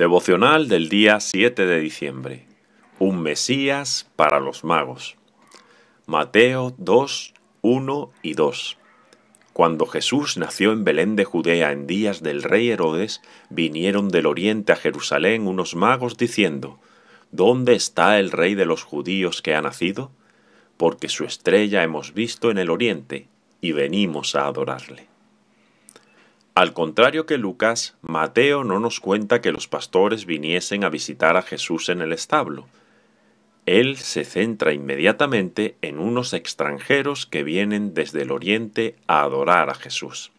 Devocional del día 7 de diciembre. Un Mesías para los magos. Mateo 2, 1 y 2. Cuando Jesús nació en Belén de Judea en días del rey Herodes, vinieron del oriente a Jerusalén unos magos diciendo, ¿Dónde está el rey de los judíos que ha nacido? Porque su estrella hemos visto en el oriente y venimos a adorarle. Al contrario que Lucas, Mateo no nos cuenta que los pastores viniesen a visitar a Jesús en el establo. Él se centra inmediatamente en unos extranjeros que vienen desde el oriente a adorar a Jesús.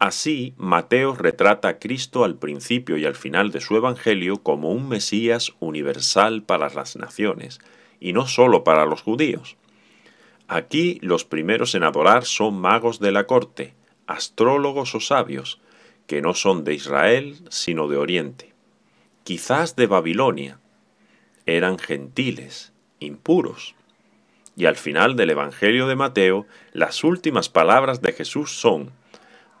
Así, Mateo retrata a Cristo al principio y al final de su Evangelio como un Mesías universal para las naciones, y no solo para los judíos. Aquí los primeros en adorar son magos de la corte, astrólogos o sabios, que no son de Israel, sino de Oriente, quizás de Babilonia. Eran gentiles, impuros. Y al final del Evangelio de Mateo, las últimas palabras de Jesús son,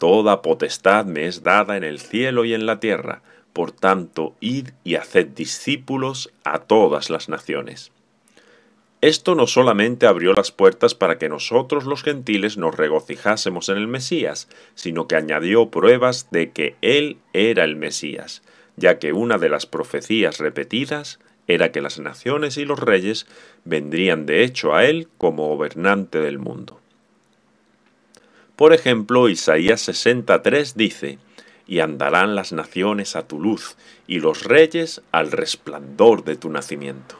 Toda potestad me es dada en el cielo y en la tierra, por tanto, id y haced discípulos a todas las naciones esto no solamente abrió las puertas para que nosotros los gentiles nos regocijásemos en el Mesías, sino que añadió pruebas de que Él era el Mesías, ya que una de las profecías repetidas era que las naciones y los reyes vendrían de hecho a Él como gobernante del mundo. Por ejemplo, Isaías 63 dice, y andarán las naciones a tu luz, y los reyes al resplandor de tu nacimiento.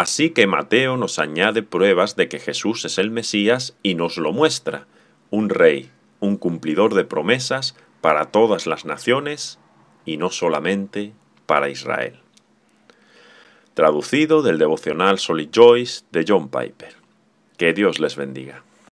Así que Mateo nos añade pruebas de que Jesús es el Mesías y nos lo muestra, un rey, un cumplidor de promesas para todas las naciones y no solamente para Israel. Traducido del devocional Solid Joyce de John Piper. Que Dios les bendiga.